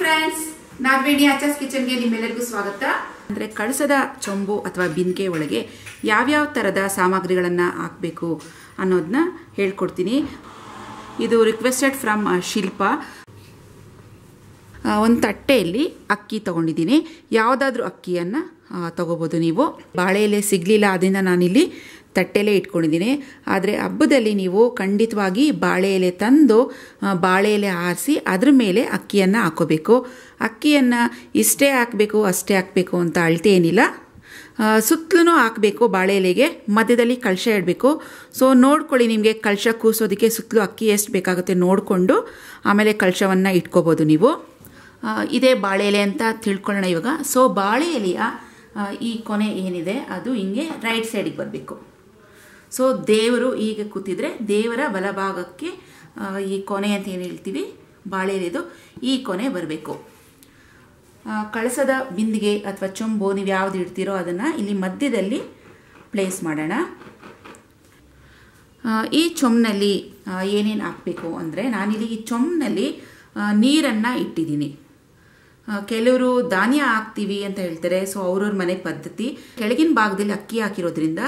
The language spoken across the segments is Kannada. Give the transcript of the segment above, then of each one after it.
ಫ್ರೆಂಡ್ಸ್ ನಾಗವೇಣಿ ಆಚಾಸ್ ಕಿಚನ್ಗೆ ನಿಮ್ಮೆಲ್ಲರಿಗೂ ಸ್ವಾಗತ ಅಂದರೆ ಕಳಸದ ಚೊಂಬು ಅಥವಾ ಬಿನ್ಕೆ ಒಳಗೆ ಯಾವ್ಯಾವ ಥರದ ಸಾಮಗ್ರಿಗಳನ್ನು ಹಾಕಬೇಕು ಅನ್ನೋದನ್ನ ಹೇಳ್ಕೊಡ್ತೀನಿ ಇದು ರಿಕ್ವೆಸ್ಟೆಡ್ ಫ್ರಮ್ ಶಿಲ್ಪ ಒಂದು ತಟ್ಟೆಯಲ್ಲಿ ಅಕ್ಕಿ ತೊಗೊಂಡಿದ್ದೀನಿ ಯಾವುದಾದ್ರೂ ಅಕ್ಕಿಯನ್ನು ತೊಗೋಬೋದು ನೀವು ಬಾಳೆ ಎಲೆ ಸಿಗಲಿಲ್ಲ ಅದರಿಂದ ನಾನಿಲ್ಲಿ ತಟ್ಟೆಲೇ ಇಟ್ಕೊಂಡಿದ್ದೀನಿ ಆದರೆ ಹಬ್ಬದಲ್ಲಿ ನೀವು ಖಂಡಿತವಾಗಿ ಬಾಳೆ ಎಲೆ ತಂದು ಬಾಳೆ ಎಲೆ ಆರಿಸಿ ಅದ್ರ ಮೇಲೆ ಅಕ್ಕಿಯನ್ನು ಹಾಕೋಬೇಕು ಅಕ್ಕಿಯನ್ನು ಇಷ್ಟೇ ಹಾಕಬೇಕು ಅಷ್ಟೇ ಹಾಕಬೇಕು ಅಂತ ಏನಿಲ್ಲ ಸುತ್ತಲೂ ಹಾಕಬೇಕು ಬಾಳೆ ಎಲೆಗೆ ಮಧ್ಯದಲ್ಲಿ ಕಳಶ ಇಡಬೇಕು ಸೊ ನೋಡ್ಕೊಳ್ಳಿ ನಿಮಗೆ ಕಳಶ ಕೂಸೋದಕ್ಕೆ ಸುತ್ತಲೂ ಅಕ್ಕಿ ಎಷ್ಟು ಬೇಕಾಗುತ್ತೆ ನೋಡಿಕೊಂಡು ಆಮೇಲೆ ಕಳಶವನ್ನು ಇಟ್ಕೋಬೋದು ನೀವು ಇದೇ ಬಾಳೆ ಎಲೆ ಅಂತ ತಿಳ್ಕೊಳ್ಳೋಣ ಇವಾಗ ಸೊ ಬಾಳೆ ಎಲೆಯ ಈ ಕೊನೆ ಏನಿದೆ ಅದು ಹಿಂಗೆ ರೈಟ್ ಸೈಡಿಗೆ ಬರಬೇಕು ಸೊ ದೇವರು ಈಗ ಕೂತಿದ್ರೆ ದೇವರ ಬಲಭಾಗಕ್ಕೆ ಈ ಕೊನೆ ಅಂತ ಏನು ಹೇಳ್ತೀವಿ ಬಾಳೆಲಿದು ಈ ಕೊನೆ ಬರಬೇಕು ಕಳಸದ ಬಿಂದಿಗೆ ಅಥವಾ ಚೊಂಬು ನೀವು ಯಾವ್ದು ಇಡ್ತೀರೋ ಅದನ್ನು ಇಲ್ಲಿ ಮಧ್ಯದಲ್ಲಿ ಪ್ಲೇಸ್ ಮಾಡೋಣ ಈ ಚೊಂಬ್ನಲ್ಲಿ ಏನೇನು ಹಾಕಬೇಕು ಅಂದರೆ ನಾನಿಲ್ಲಿ ಈ ಚೊಂಬ್ನಲ್ಲಿ ನೀರನ್ನು ಇಟ್ಟಿದ್ದೀನಿ ಕೆಲವರು ಧಾನ್ಯ ಹಾಕ್ತೀವಿ ಅಂತ ಹೇಳ್ತಾರೆ ಸೊ ಅವ್ರವ್ರ ಮನೆ ಪದ್ಧತಿ ಕೆಳಗಿನ ಭಾಗದಲ್ಲಿ ಅಕ್ಕಿ ಹಾಕಿರೋದ್ರಿಂದ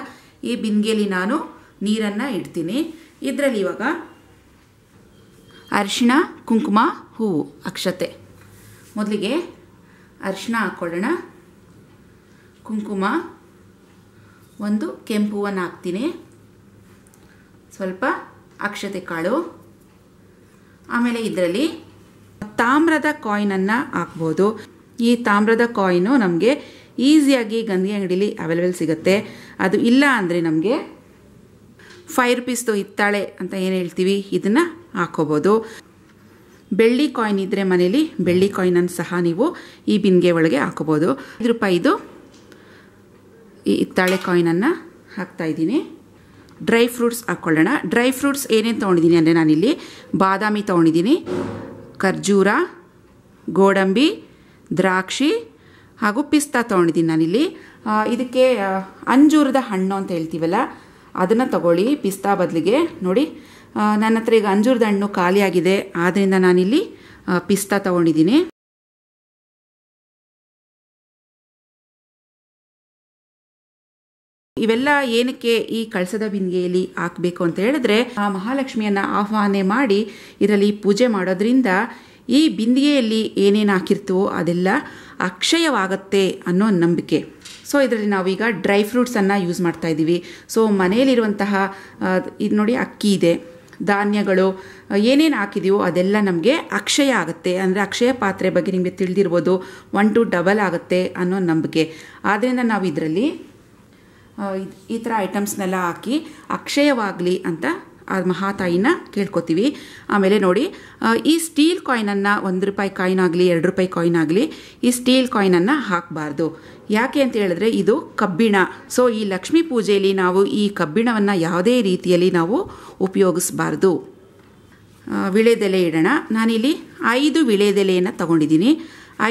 ಈ ಬಿಂದಿಗೆಯಲ್ಲಿ ನಾನು ನೀರನ್ನು ಇಡ್ತೀನಿ ಇದರಲ್ಲಿ ಇವಾಗ ಅರಿಶಿಣ ಕುಂಕುಮ ಹೂವು ಅಕ್ಷತೆ ಮೊದಲಿಗೆ ಅರಿಶಿಣ ಹಾಕ್ಕೊಳ್ಳೋಣ ಕುಂಕುಮ ಒಂದು ಕೆಂಪು ಹೂವನ್ನು ಹಾಕ್ತೀನಿ ಸ್ವಲ್ಪ ಅಕ್ಷತೆ ಕಾಳು ಆಮೇಲೆ ಇದರಲ್ಲಿ ತಾಮ್ರದ ಕಾಯಿನನ್ನು ಹಾಕ್ಬೋದು ಈ ತಾಮ್ರದ ಕಾಯಿನು ನಮಗೆ ಈಸಿಯಾಗಿ ಗಂಧಿ ಅಂಗಡಿಲಿ ಅವೈಲೇಬಲ್ ಸಿಗುತ್ತೆ ಅದು ಇಲ್ಲ ಅಂದರೆ ನಮಗೆ ಫೈವ್ ರುಪೀಸ್ದು ಹಿತ್ತಾಳೆ ಅಂತ ಏನು ಹೇಳ್ತೀವಿ ಇದನ್ನು ಹಾಕೋಬೋದು ಬೆಳ್ಳಿ ಕಾಯಿನ್ ಇದ್ದರೆ ಮನೇಲಿ ಬೆಳ್ಳಿ ಕಾಯಿನನ್ನು ಸಹ ನೀವು ಈ ಬಿನ್ಗೆ ಒಳಗೆ ಹಾಕೋಬೋದು ಐದು ರೂಪಾಯಿದು ಈ ಹಿತ್ತಾಳೆ ಕಾಯಿನನ್ನು ಹಾಕ್ತಾಯಿದ್ದೀನಿ ಡ್ರೈ ಫ್ರೂಟ್ಸ್ ಹಾಕ್ಕೊಳ್ಳೋಣ ಡ್ರೈ ಫ್ರೂಟ್ಸ್ ಏನೇನು ತೊಗೊಂಡಿದ್ದೀನಿ ಅಂದರೆ ನಾನಿಲ್ಲಿ ಬಾದಾಮಿ ತೊಗೊಂಡಿದ್ದೀನಿ ಖರ್ಜೂರ ಗೋಡಂಬಿ ದ್ರಾಕ್ಷಿ ಹಾಗೂ ಪಿಸ್ತಾ ತೊಗೊಂಡಿದ್ದೀನಿ ನಾನಿಲ್ಲಿ ಇದಕ್ಕೆ ಅಂಜೂರದ ಹಣ್ಣು ಅಂತ ಹೇಳ್ತೀವಲ್ಲ ಅದನ್ನು ತಗೊಳ್ಳಿ ಪಿಸ್ತಾ ಬದಲಿಗೆ ನೋಡಿ ನನ್ನ ಹತ್ರ ಈಗ ಅಂಜೂರದ ಹಣ್ಣು ಖಾಲಿಯಾಗಿದೆ ಆದ್ದರಿಂದ ನಾನಿಲ್ಲಿ ಪಿಸ್ತಾ ತೊಗೊಂಡಿದ್ದೀನಿ ಇವೆಲ್ಲ ಏನಕ್ಕೆ ಈ ಕಳಸದ ಬಿಂದಿಗೆಯಲ್ಲಿ ಹಾಕಬೇಕು ಅಂತ ಹೇಳಿದ್ರೆ ಆ ಮಹಾಲಕ್ಷ್ಮಿಯನ್ನು ಆಹ್ವಾನ ಮಾಡಿ ಇದರಲ್ಲಿ ಪೂಜೆ ಮಾಡೋದ್ರಿಂದ ಈ ಬಿಂದಿಗೆಯಲ್ಲಿ ಏನೇನು ಹಾಕಿರ್ತೀವೋ ಅದೆಲ್ಲ ಅಕ್ಷಯವಾಗತ್ತೆ ಅನ್ನೋ ನಂಬಿಕೆ ಸೊ ಇದರಲ್ಲಿ ನಾವೀಗ ಡ್ರೈ ಫ್ರೂಟ್ಸನ್ನು ಯೂಸ್ ಮಾಡ್ತಾ ಇದ್ದೀವಿ ಸೊ ಮನೆಯಲ್ಲಿರುವಂತಹ ಇದು ನೋಡಿ ಅಕ್ಕಿ ಇದೆ ಧಾನ್ಯಗಳು ಏನೇನು ಹಾಕಿದೀವೋ ಅದೆಲ್ಲ ನಮಗೆ ಅಕ್ಷಯ ಆಗುತ್ತೆ ಅಂದರೆ ಅಕ್ಷಯ ಪಾತ್ರೆ ಬಗ್ಗೆ ನಿಮಗೆ ತಿಳಿದಿರ್ಬೋದು ಒನ್ ಟು ಡಬಲ್ ಆಗುತ್ತೆ ಅನ್ನೋ ನಂಬಿಕೆ ಆದ್ದರಿಂದ ನಾವು ಇದರಲ್ಲಿ ಈ ಥರ ಐಟಮ್ಸ್ನೆಲ್ಲ ಹಾಕಿ ಅಕ್ಷಯವಾಗಲಿ ಅಂತ ಆ ಮಹಾತಾಯಿನ ಕೇಳ್ಕೊತೀವಿ ಆಮೇಲೆ ನೋಡಿ ಈ ಸ್ಟೀಲ್ ಕಾಯಿನನ್ನು ಒಂದು ರೂಪಾಯಿ ಕಾಯಿನ್ ಆಗಲಿ ಎರಡು ರೂಪಾಯಿ ಕಾಯಿನ್ ಆಗಲಿ ಈ ಸ್ಟೀಲ್ ಕಾಯಿನನ್ನು ಹಾಕಬಾರ್ದು ಯಾಕೆ ಅಂತ ಹೇಳಿದ್ರೆ ಇದು ಕಬ್ಬಿಣ ಸೊ ಈ ಲಕ್ಷ್ಮೀ ಪೂಜೆಯಲ್ಲಿ ನಾವು ಈ ಕಬ್ಬಿಣವನ್ನು ಯಾವುದೇ ರೀತಿಯಲ್ಲಿ ನಾವು ಉಪಯೋಗಿಸಬಾರ್ದು ವಿಳೆದೆಲೆ ಇಡೋಣ ನಾನಿಲ್ಲಿ ಐದು ವಿಳೆದೆಲೆಯನ್ನು ತಗೊಂಡಿದ್ದೀನಿ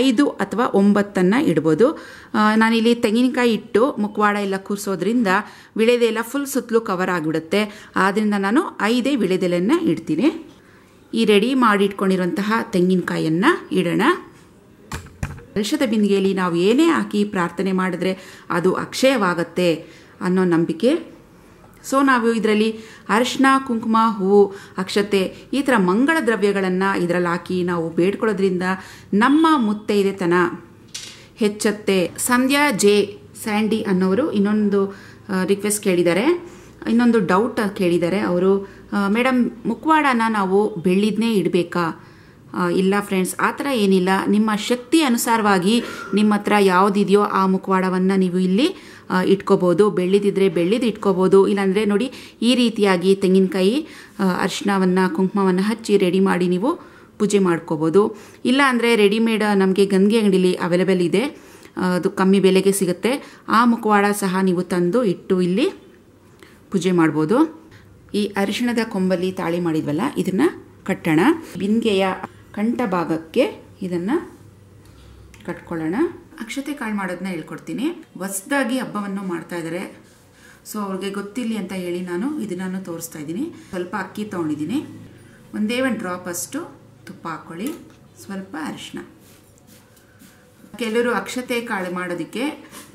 ಐದು ಅಥವಾ ಒಂಬತ್ತನ್ನು ಇಡ್ಬೋದು ನಾನಿಲ್ಲಿ ತೆಂಗಿನಕಾಯಿ ಇಟ್ಟು ಮುಖವಾಡ ಎಲ್ಲ ಕೂರಿಸೋದ್ರಿಂದ ವಿಳೆದೆಲ್ಲ ಫುಲ್ ಸುತ್ತಲೂ ಕವರ್ ಆಗಿಬಿಡುತ್ತೆ ಆದ್ದರಿಂದ ನಾನು ಐದೇ ವಿಳೆದೆಲೆಯನ್ನು ಇಡ್ತೀನಿ ಈ ರೆಡಿ ಮಾಡಿ ಇಟ್ಕೊಂಡಿರುವಂತಹ ಇಡೋಣ ವರ್ಷದ ಬಿಂದಿಗೆಯಲ್ಲಿ ನಾವು ಏನೇ ಹಾಕಿ ಪ್ರಾರ್ಥನೆ ಮಾಡಿದ್ರೆ ಅದು ಅಕ್ಷಯವಾಗತ್ತೆ ಅನ್ನೋ ನಂಬಿಕೆ ಸೊ ನಾವು ಇದರಲ್ಲಿ ಅರಿಶಿನ ಕುಂಕುಮ ಹೂವು ಅಕ್ಷತೆ ಈ ಥರ ಮಂಗಳ ದ್ರವ್ಯಗಳನ್ನು ಇದರಲ್ಲಿ ಹಾಕಿ ನಾವು ಬೇಡ್ಕೊಳ್ಳೋದ್ರಿಂದ ನಮ್ಮ ಮುತ್ತೈದೆತನ ಹೆಚ್ಚತ್ತೆ ಸಂಧ್ಯಾ ಜೆ ಸ್ಯಾಂಡಿ ಅನ್ನೋರು ಇನ್ನೊಂದು ರಿಕ್ವೆಸ್ಟ್ ಕೇಳಿದ್ದಾರೆ ಇನ್ನೊಂದು ಡೌಟ್ ಕೇಳಿದ್ದಾರೆ ಅವರು ಮೇಡಮ್ ಮುಖವಾಡನ ನಾವು ಬೆಳ್ಳಿದ್ನೇ ಇಡಬೇಕಾ ಇಲ್ಲ ಫ್ರೆಂಡ್ಸ್ ಆ ಥರ ಏನಿಲ್ಲ ನಿಮ್ಮ ಶಕ್ತಿ ಅನುಸಾರವಾಗಿ ನಿಮ್ಮ ಹತ್ರ ಯಾವುದಿದೆಯೋ ಆ ಮುಖವಾಡವನ್ನು ನೀವು ಇಲ್ಲಿ ಇಟ್ಕೋಬೋದು ಬೆಳ್ಳಿದಿದ್ರೆ ಬೆಳ್ಳಿದಿಟ್ಕೋಬೋದು ಇಟ್ಕೋಬೋದು ಇಲ್ಲಾಂದರೆ ನೋಡಿ ಈ ರೀತಿಯಾಗಿ ತೆಂಗಿನಕಾಯಿ ಅರ್ಶಿನವನ್ನು ಕುಂಕುಮವನ್ನು ಹಚ್ಚಿ ರೆಡಿ ಮಾಡಿ ನೀವು ಪೂಜೆ ಮಾಡ್ಕೋಬೋದು ಇಲ್ಲ ಅಂದರೆ ರೆಡಿಮೇಡ್ ನಮಗೆ ಗಂಗೆ ಅಂಗಡಿಲಿ ಅವೈಲೇಬಲ್ ಇದೆ ಅದು ಕಮ್ಮಿ ಬೆಲೆಗೆ ಸಿಗುತ್ತೆ ಆ ಮುಖವಾಡ ಸಹ ನೀವು ತಂದು ಇಟ್ಟು ಇಲ್ಲಿ ಪೂಜೆ ಮಾಡ್ಬೋದು ಈ ಅರಿಶಿಣದ ಕೊಂಬಲ್ಲಿ ತಾಳಿ ಮಾಡಿದ್ವಲ್ಲ ಇದನ್ನು ಕಟ್ಟೋಣ ಬಿಂದಿಗೆಯ ಕಂಠ ಭಾಗಕ್ಕೆ ಇದನ್ನು ಕಟ್ಕೊಳ್ಳೋಣ ಅಕ್ಷತೆ ಕಾಳು ಮಾಡೋದನ್ನ ಹೇಳ್ಕೊಡ್ತೀನಿ ಹೊಸದಾಗಿ ಹಬ್ಬವನ್ನು ಮಾಡ್ತಾ ಇದ್ದಾರೆ ಸೊ ಅವ್ರಿಗೆ ಗೊತ್ತಿರಲಿ ಅಂತ ಹೇಳಿ ನಾನು ಇದನ್ನು ತೋರಿಸ್ತಾ ಇದ್ದೀನಿ ಸ್ವಲ್ಪ ಅಕ್ಕಿ ತೊಗೊಂಡಿದ್ದೀನಿ ಒಂದೇ ಒಂದು ಡ್ರಾಪ್ ಅಷ್ಟು ತುಪ್ಪ ಹಾಕ್ಕೊಳ್ಳಿ ಸ್ವಲ್ಪ ಅರಿಶಿನ ಕೆಲವರು ಅಕ್ಷತೆ ಕಾಳು ಮಾಡೋದಕ್ಕೆ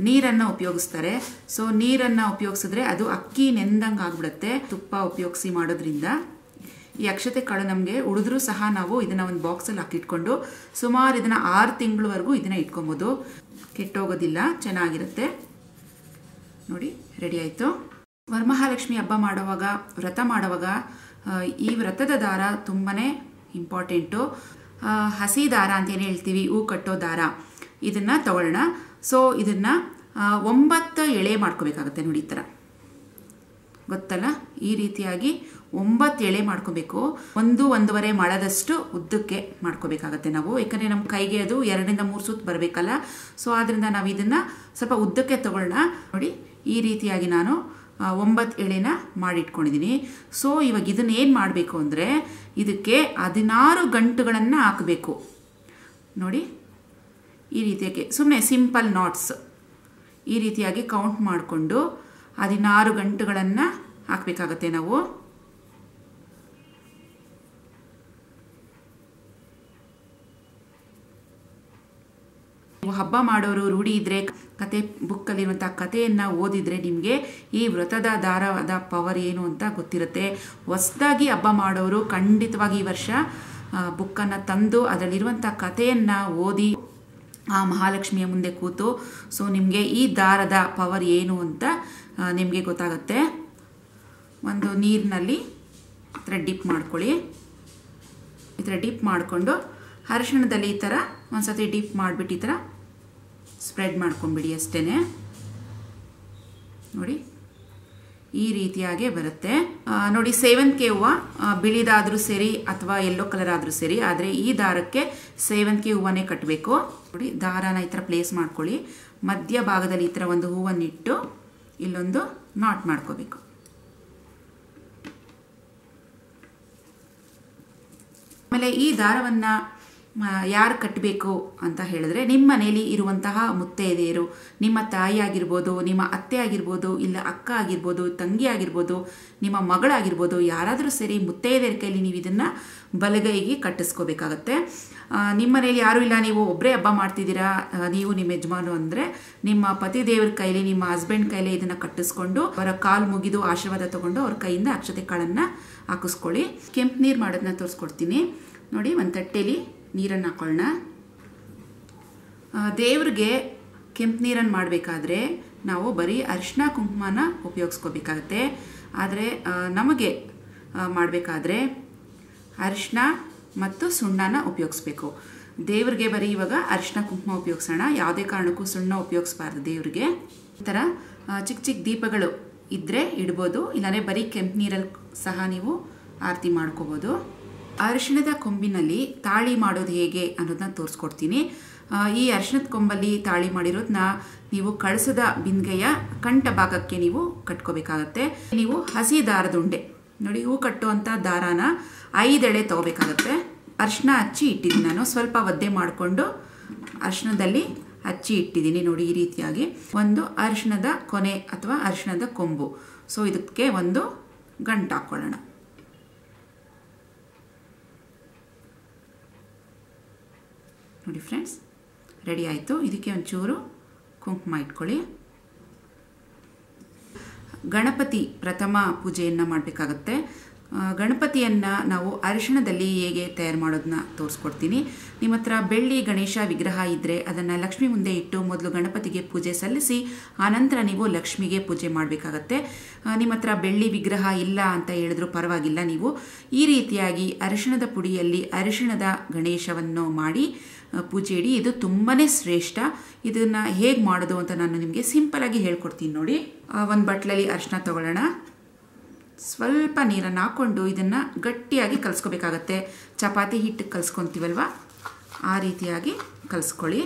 ನೀರನ್ನು ಉಪಯೋಗಿಸ್ತಾರೆ ಸೊ ನೀರನ್ನು ಉಪಯೋಗಿಸಿದ್ರೆ ಅದು ಅಕ್ಕಿ ನೆಂದಂಗೆ ಆಗಿಬಿಡುತ್ತೆ ತುಪ್ಪ ಉಪಯೋಗಿಸಿ ಮಾಡೋದ್ರಿಂದ ಯಕ್ಷತೆ ಕಾಳು ನಮಗೆ ಉಳಿದ್ರೂ ಸಹ ನಾವು ಇದನ್ನು ಒಂದು ಬಾಕ್ಸಲ್ಲಿ ಹಾಕಿಟ್ಕೊಂಡು ಸುಮಾರು ಇದನ್ನು ಆರು ತಿಂಗಳವರೆಗೂ ಇದನ್ನು ಇಟ್ಕೊಬೋದು ಕೆಟ್ಟೋಗೋದಿಲ್ಲ ಚೆನ್ನಾಗಿರುತ್ತೆ ನೋಡಿ ರೆಡಿ ಆಯಿತು ವರಮಹಾಲಕ್ಷ್ಮಿ ಹಬ್ಬ ಮಾಡುವಾಗ ವ್ರತ ಮಾಡುವಾಗ ಈ ವ್ರತದ ದಾರ ತುಂಬಾ ಇಂಪಾರ್ಟೆಂಟು ಹಸಿ ದಾರ ಅಂತೇನು ಹೇಳ್ತೀವಿ ಹೂ ಕಟ್ಟೋ ದಾರ ಇದನ್ನು ತಗೊಳ್ಳೋಣ ಸೊ ಇದನ್ನು ಒಂಬತ್ತು ಎಳೆ ಮಾಡ್ಕೋಬೇಕಾಗತ್ತೆ ನೋಡಿ ಈ ಥರ ಗೊತ್ತಲ್ಲ ಈ ರೀತಿಯಾಗಿ ಒಂಬತ್ತು ಎಳೆ ಮಾಡ್ಕೋಬೇಕು ಒಂದು ಒಂದೂವರೆ ಮಳದಷ್ಟು ಉದ್ದಕ್ಕೆ ಮಾಡ್ಕೋಬೇಕಾಗತ್ತೆ ನಾವು ಯಾಕಂದರೆ ನಮ್ಮ ಕೈಗೆ ಅದು ಎರಡರಿಂದ ಮೂರು ಸುತ್ತು ಬರಬೇಕಲ್ಲ ಸೊ ಆದ್ದರಿಂದ ನಾವು ಇದನ್ನು ಸ್ವಲ್ಪ ಉದ್ದಕ್ಕೆ ತಗೊಳ್ಳೋಣ ನೋಡಿ ಈ ರೀತಿಯಾಗಿ ನಾನು ಒಂಬತ್ತು ಎಳೆನ ಮಾಡಿಟ್ಕೊಂಡಿದ್ದೀನಿ ಸೊ ಇವಾಗ ಇದನ್ನೇನು ಮಾಡಬೇಕು ಅಂದರೆ ಇದಕ್ಕೆ ಹದಿನಾರು ಗಂಟುಗಳನ್ನು ಹಾಕಬೇಕು ನೋಡಿ ಈ ರೀತಿಯಾಗಿ ಸುಮ್ಮನೆ ಸಿಂಪಲ್ ನಾಟ್ಸ್ ಈ ರೀತಿಯಾಗಿ ಕೌಂಟ್ ಮಾಡಿಕೊಂಡು ಹದಿನಾರು ಗಂಟುಗಳನ್ನು ಹಾಕಬೇಕಾಗತ್ತೆ ನಾವು ಹಬ್ಬ ಮಾಡೋರು ರೂಢಿ ಇದ್ದರೆ ಕತೆ ಬುಕ್ಕಲ್ಲಿರುವಂಥ ಕಥೆಯನ್ನು ಓದಿದರೆ ನಿಮಗೆ ಈ ವ್ರತದ ದಾರದ ಪವರ್ ಏನು ಅಂತ ಗೊತ್ತಿರುತ್ತೆ ಹೊಸದಾಗಿ ಹಬ್ಬ ಮಾಡೋರು ಖಂಡಿತವಾಗಿ ಈ ವರ್ಷ ಬುಕ್ಕನ್ನು ತಂದು ಅದರಲ್ಲಿರುವಂಥ ಕಥೆಯನ್ನು ಓದಿ ಆ ಮಹಾಲಕ್ಷ್ಮಿಯ ಮುಂದೆ ಕೂತು ಸೊ ನಿಮಗೆ ಈ ದಾರದ ಪವರ್ ಏನು ಅಂತ ನಿಮಗೆ ಗೊತ್ತಾಗುತ್ತೆ ಒಂದು ನೀರಿನಲ್ಲಿ ಈ ಥರ ಡಿಪ್ ಮಾಡ್ಕೊಳ್ಳಿ ಈ ಥರ ಡಿಪ್ ಮಾಡಿಕೊಂಡು ಅರಿಶಿಣದಲ್ಲಿ ಈ ಥರ ಸತಿ ಡಿಪ್ ಮಾಡಿಬಿಟ್ಟು ಈ ಥರ ಸ್ಪ್ರೆಡ್ ಮಾಡ್ಕೊಂಬಿಡಿ ಅಷ್ಟೇ ನೋಡಿ ಈ ರೀತಿಯಾಗೆ ಬರುತ್ತೆ ನೋಡಿ ಸೇವಂತಿಗೆ ಹೂವು ಬಿಳಿದಾದರೂ ಸರಿ ಅಥವಾ ಯೆಲ್ಲೋ ಕಲರ್ ಆದರೂ ಸರಿ ಆದರೆ ಈ ದಾರಕ್ಕೆ ಸೇವಂತಿಗೆ ಹೂವನೇ ಕಟ್ಟಬೇಕು ನೋಡಿ ದಾರಾನ ಈ ಥರ ಪ್ಲೇಸ್ ಮಾಡ್ಕೊಳ್ಳಿ ಮಧ್ಯ ಭಾಗದಲ್ಲಿ ಈ ಥರ ಒಂದು ಹೂವನ್ನಿಟ್ಟು ಇಲ್ಲೊಂದು ನಾಟ್ ಮಾಡ್ಕೋಬೇಕು ಆಮೇಲೆ ಈ ದಾರವನ್ನು ಯಾರು ಕಟ್ಟಬೇಕು ಅಂತ ಹೇಳಿದ್ರೆ ನಿಮ್ಮ ಮನೇಲಿ ಇರುವಂತಹ ಮುತ್ತೈದೆಯರು ನಿಮ್ಮ ತಾಯಿ ಆಗಿರ್ಬೋದು ನಿಮ್ಮ ಅತ್ತೆ ಆಗಿರ್ಬೋದು ಇಲ್ಲ ಅಕ್ಕ ಆಗಿರ್ಬೋದು ತಂಗಿ ಆಗಿರ್ಬೋದು ನಿಮ್ಮ ಮಗಳಾಗಿರ್ಬೋದು ಯಾರಾದರೂ ಸರಿ ಮುತ್ತೈದೆಯರ ಕೈಲಿ ನೀವು ಇದನ್ನು ಬಲಗೈಗೆ ಕಟ್ಟಿಸ್ಕೋಬೇಕಾಗತ್ತೆ ನಿಮ್ಮ ಮನೇಲಿ ಯಾರೂ ಇಲ್ಲ ನೀವು ಒಬ್ಬರೇ ಹಬ್ಬ ಮಾಡ್ತಿದ್ದೀರಾ ನೀವು ನಿಮ್ಮ ಯಜಮಾನು ಅಂದರೆ ನಿಮ್ಮ ಪತಿ ದೇವರ ಕೈಲಿ ನಿಮ್ಮ ಹಸ್ಬೆಂಡ್ ಕೈಲಿ ಇದನ್ನು ಕಟ್ಟಿಸ್ಕೊಂಡು ಅವರ ಕಾಲು ಮುಗಿದು ಆಶೀರ್ವಾದ ತೊಗೊಂಡು ಅವ್ರ ಕೈಯಿಂದ ಅಕ್ಷತೆ ಕಾಳನ್ನು ಹಾಕಿಸ್ಕೊಳ್ಳಿ ಕೆಂಪು ನೀರು ಮಾಡೋದನ್ನ ತೋರಿಸ್ಕೊಡ್ತೀನಿ ನೋಡಿ ಒಂದು ತಟ್ಟೆಯಲ್ಲಿ ನೀರನ್ನು ಹಾಕೊಳ್ಳೋಣ ದೇವ್ರಿಗೆ ಕೆಂಪು ನೀರನ್ನು ಮಾಡಬೇಕಾದ್ರೆ ನಾವು ಬರೀ ಅರಿಶಿನ ಕುಂಕುಮನ ಉಪಯೋಗಿಸ್ಕೋಬೇಕಾಗತ್ತೆ ಆದರೆ ನಮಗೆ ಮಾಡಬೇಕಾದ್ರೆ ಅರಿಶಿನ ಮತ್ತು ಸುಣ್ಣನ ಉಪಯೋಗಿಸ್ಬೇಕು ದೇವ್ರಿಗೆ ಬರೀ ಇವಾಗ ಅರಿಶಿನ ಕುಂಕುಮ ಉಪಯೋಗಿಸೋಣ ಯಾವುದೇ ಕಾರಣಕ್ಕೂ ಸುಣ್ಣ ಉಪಯೋಗಿಸ್ಬಾರ್ದು ದೇವ್ರಿಗೆ ಈ ಥರ ಚಿಕ್ಕ ಚಿಕ್ಕ ದೀಪಗಳು ಇದ್ದರೆ ಇಡ್ಬೋದು ಇಲ್ಲಾಂದರೆ ಬರೀ ಕೆಂಪು ನೀರಲ್ಲಿ ಸಹ ನೀವು ಆರತಿ ಮಾಡ್ಕೋಬೋದು ಅರಿಶಿಣದ ಕೊಂಬಿನಲ್ಲಿ ತಾಳಿ ಮಾಡೋದು ಹೇಗೆ ಅನ್ನೋದನ್ನ ತೋರಿಸ್ಕೊಡ್ತೀನಿ ಈ ಅರಿಶಿಣದ ಕೊಂಬಲ್ಲಿ ತಾಳಿ ಮಾಡಿರೋದನ್ನ ನೀವು ಕಳಸದ ಬಿಂದಿಗೆಯ ಕಂಠ ಭಾಗಕ್ಕೆ ನೀವು ಕಟ್ಕೋಬೇಕಾಗತ್ತೆ ನೀವು ಹಸಿ ದಾರದುಂಡೆ ನೋಡಿ ಹೂ ಕಟ್ಟುವಂಥ ದಾರಾನ ಐದೆಳೆ ತಗೋಬೇಕಾಗತ್ತೆ ಅರಿಶಿನ ಹಚ್ಚಿ ಇಟ್ಟಿದ್ದೀನಿ ನಾನು ಸ್ವಲ್ಪ ಒದ್ದೆ ಮಾಡಿಕೊಂಡು ಅರಿಶಿಣದಲ್ಲಿ ಹಚ್ಚಿ ಇಟ್ಟಿದ್ದೀನಿ ನೋಡಿ ಈ ರೀತಿಯಾಗಿ ಒಂದು ಅರಿಶಿಣದ ಕೊನೆ ಅಥವಾ ಅರಿಶಿಣದ ಕೊಂಬು ಸೊ ಇದಕ್ಕೆ ಒಂದು ಗಂಟು ಹಾಕ್ಕೊಳ್ಳೋಣ ನೋಡಿ ಫ್ರೆಂಡ್ಸ್ ರೆಡಿ ಆಯಿತು ಇದಕ್ಕೆ ಒಂಚೂರು ಕುಂಕುಮ ಇಟ್ಕೊಳ್ಳಿ ಗಣಪತಿ ಪ್ರಥಮ ಪೂಜೆಯನ್ನು ಮಾಡಬೇಕಾಗತ್ತೆ ಗಣಪತಿಯನ್ನು ನಾವು ಅರಿಶಿಣದಲ್ಲಿ ಹೇಗೆ ತಯಾರು ಮಾಡೋದನ್ನ ತೋರಿಸ್ಕೊಡ್ತೀನಿ ನಿಮ್ಮ ಹತ್ರ ಬೆಳ್ಳಿ ಗಣೇಶ ವಿಗ್ರಹ ಇದ್ದರೆ ಅದನ್ನು ಲಕ್ಷ್ಮಿ ಮುಂದೆ ಇಟ್ಟು ಮೊದಲು ಗಣಪತಿಗೆ ಪೂಜೆ ಸಲ್ಲಿಸಿ ಆನಂತರ ನೀವು ಲಕ್ಷ್ಮಿಗೆ ಪೂಜೆ ಮಾಡಬೇಕಾಗತ್ತೆ ನಿಮ್ಮ ಹತ್ರ ಬೆಳ್ಳಿ ವಿಗ್ರಹ ಇಲ್ಲ ಅಂತ ಹೇಳಿದ್ರು ಪರವಾಗಿಲ್ಲ ನೀವು ಈ ರೀತಿಯಾಗಿ ಅರಿಶಿಣದ ಪುಡಿಯಲ್ಲಿ ಅರಿಶಿಣದ ಗಣೇಶವನ್ನು ಮಾಡಿ ಪೂಜೆ ಇಡಿ ಇದು ತುಂಬಾ ಶ್ರೇಷ್ಠ ಇದನ್ನು ಹೇಗೆ ಮಾಡೋದು ಅಂತ ನಾನು ನಿಮಗೆ ಸಿಂಪಲಾಗಿ ಹೇಳ್ಕೊಡ್ತೀನಿ ನೋಡಿ ಒಂದು ಬಟ್ಲಲ್ಲಿ ಅರಿಶಿನ ತೊಗೊಳ್ಳೋಣ ಸ್ವಲ್ಪ ನೀರನ್ನು ಹಾಕ್ಕೊಂಡು ಇದನ್ನು ಗಟ್ಟಿಯಾಗಿ ಕಲಿಸ್ಕೋಬೇಕಾಗತ್ತೆ ಚಪಾತಿ ಹಿಟ್ಟಿಗೆ ಕಲಿಸ್ಕೊತೀವಲ್ವ ಆ ರೀತಿಯಾಗಿ ಕಲಿಸ್ಕೊಳ್ಳಿ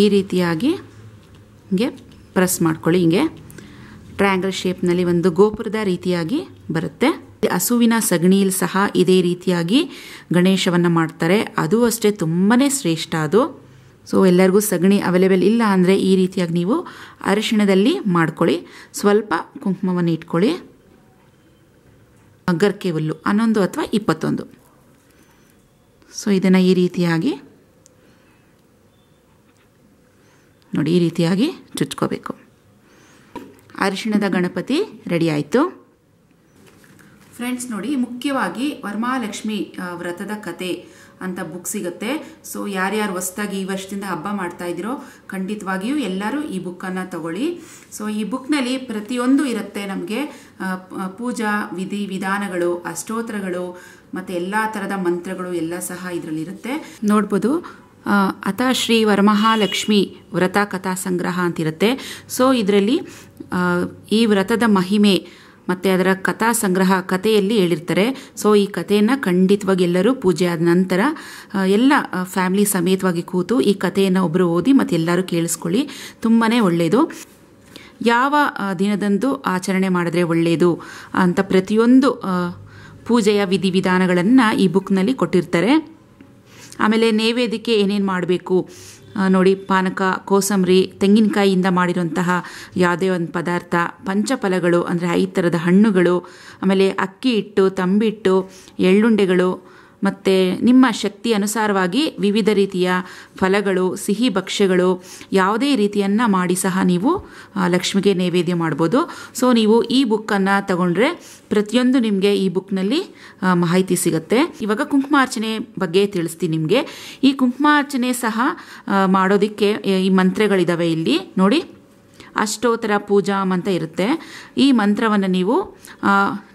ಈ ರೀತಿಯಾಗಿ ಹಿಂಗೆ ಪ್ರೆಸ್ ಮಾಡ್ಕೊಳ್ಳಿ ಹಿಂಗೆ ಟ್ರಯಾಂಗಲ್ ಶೇಪ್ನಲ್ಲಿ ಒಂದು ಗೋಪುರದ ರೀತಿಯಾಗಿ ಬರುತ್ತೆ ಹಸುವಿನ ಸಗಣಿಯಲ್ಲಿ ಸಹ ಇದೇ ರೀತಿಯಾಗಿ ಗಣೇಶವನ್ನು ಮಾಡ್ತಾರೆ ಅದು ಅಷ್ಟೇ ತುಂಬಾ ಶ್ರೇಷ್ಠ ಅದು ಸೊ ಎಲ್ಲರಿಗೂ ಸಗಣಿ ಅವೈಲೇಬಲ್ ಇಲ್ಲ ಅಂದರೆ ಈ ರೀತಿಯಾಗಿ ನೀವು ಅರಿಶಿಣದಲ್ಲಿ ಮಾಡ್ಕೊಳ್ಳಿ ಸ್ವಲ್ಪ ಕುಂಕುಮವನ್ನು ಇಟ್ಕೊಳ್ಳಿ ಗರ್ಕೆ ಹುಲ್ಲು ಹನ್ನೊಂದು ಅಥವಾ ಇಪ್ಪತ್ತೊಂದು ಸೊ ಇದನ್ನು ಈ ರೀತಿಯಾಗಿ ನೋಡಿ ಈ ರೀತಿಯಾಗಿ ಚುಚ್ಕೋಬೇಕು ಅರಿಶಿಣದ ಗಣಪತಿ ರೆಡಿ ಆಯಿತು ಫ್ರೆಂಡ್ಸ್ ನೋಡಿ ಮುಖ್ಯವಾಗಿ ವರಮಹಾಲಕ್ಷ್ಮಿ ವ್ರತದ ಕತೆ ಅಂತ ಬುಕ್ ಸಿಗುತ್ತೆ ಸೊ ಯಾರ್ಯಾರು ಹೊಸ್ದಾಗಿ ಈ ವರ್ಷದಿಂದ ಹಬ್ಬ ಮಾಡ್ತಾ ಇದ್ದೀರೋ ಖಂಡಿತವಾಗಿಯೂ ಎಲ್ಲರೂ ಈ ಬುಕ್ಕನ್ನು ತಗೊಳ್ಳಿ ಸೊ ಈ ಬುಕ್ನಲ್ಲಿ ಪ್ರತಿಯೊಂದು ಇರುತ್ತೆ ನಮಗೆ ಪೂಜಾ ವಿಧಿ ವಿಧಾನಗಳು ಅಷ್ಟೋತ್ರಗಳು ಮತ್ತು ಎಲ್ಲ ಥರದ ಮಂತ್ರಗಳು ಎಲ್ಲ ಸಹ ಇದರಲ್ಲಿರುತ್ತೆ ನೋಡ್ಬೋದು ಅತ ಶ್ರೀ ವರಮಹಾಲಕ್ಷ್ಮಿ ವ್ರತ ಕಥಾ ಸಂಗ್ರಹ ಅಂತಿರುತ್ತೆ ಸೊ ಇದರಲ್ಲಿ ಈ ವ್ರತದ ಮಹಿಮೆ ಮತ್ತು ಅದರ ಕಥಾ ಸಂಗ್ರಹ ಕಥೆಯಲ್ಲಿ ಹೇಳಿರ್ತಾರೆ ಸೊ ಈ ಕಥೆಯನ್ನು ಖಂಡಿತವಾಗಿ ಎಲ್ಲರೂ ಪೂಜೆ ಆದ ನಂತರ ಎಲ್ಲ ಫ್ಯಾಮಿಲಿ ಸಮೇತವಾಗಿ ಕೂತು ಈ ಕಥೆಯನ್ನು ಒಬ್ಬರು ಓದಿ ಮತ್ತು ಎಲ್ಲರೂ ಕೇಳಿಸ್ಕೊಳ್ಳಿ ತುಂಬಾ ಒಳ್ಳೆಯದು ಯಾವ ದಿನದಂದು ಆಚರಣೆ ಮಾಡಿದ್ರೆ ಒಳ್ಳೆಯದು ಅಂತ ಪ್ರತಿಯೊಂದು ಪೂಜೆಯ ವಿಧಿವಿಧಾನಗಳನ್ನು ಈ ಬುಕ್ನಲ್ಲಿ ಕೊಟ್ಟಿರ್ತಾರೆ ಆಮೇಲೆ ನೈವೇದ್ಯಕ್ಕೆ ಏನೇನು ಮಾಡಬೇಕು ನೋಡಿ ಪಾನಕ ಕೋಸಂಬರಿ ತೆಂಗಿನಕಾಯಿಯಿಂದ ಮಾಡಿರುವಂತಹ ಯಾವುದೇ ಒಂದು ಪದಾರ್ಥ ಪಂಚಫಲಗಳು ಅಂದರೆ ಐದು ಥರದ ಹಣ್ಣುಗಳು ಆಮೇಲೆ ಅಕ್ಕಿ ಹಿಟ್ಟು ತಂಬಿಟ್ಟು ಎಳ್ಳುಂಡೆಗಳು ಮತ್ತು ನಿಮ್ಮ ಶಕ್ತಿ ಅನುಸಾರವಾಗಿ ವಿವಿಧ ರೀತಿಯ ಫಲಗಳು ಸಿಹಿ ಭಕ್ಷ್ಯಗಳು ಯಾವುದೇ ರೀತಿಯನ್ನು ಮಾಡಿ ಸಹ ನೀವು ಲಕ್ಷ್ಮಿಗೆ ನೈವೇದ್ಯ ಮಾಡ್ಬೋದು ಸೊ ನೀವು ಈ ಬುಕ್ಕನ್ನು ತಗೊಂಡ್ರೆ ಪ್ರತಿಯೊಂದು ನಿಮಗೆ ಈ ಬುಕ್ನಲ್ಲಿ ಮಾಹಿತಿ ಸಿಗುತ್ತೆ ಇವಾಗ ಕುಂಕುಮಾರ್ಚನೆ ಬಗ್ಗೆ ತಿಳಿಸ್ತೀನಿ ನಿಮಗೆ ಈ ಕುಂಕುಮಾರ್ಚನೆ ಸಹ ಮಾಡೋದಕ್ಕೆ ಈ ಮಂತ್ರಗಳಿದ್ದಾವೆ ಇಲ್ಲಿ ನೋಡಿ ಅಷ್ಟೋತ್ತರ ಪೂಜಾ ಅಂತ ಇರುತ್ತೆ ಈ ಮಂತ್ರವನ್ನು ನೀವು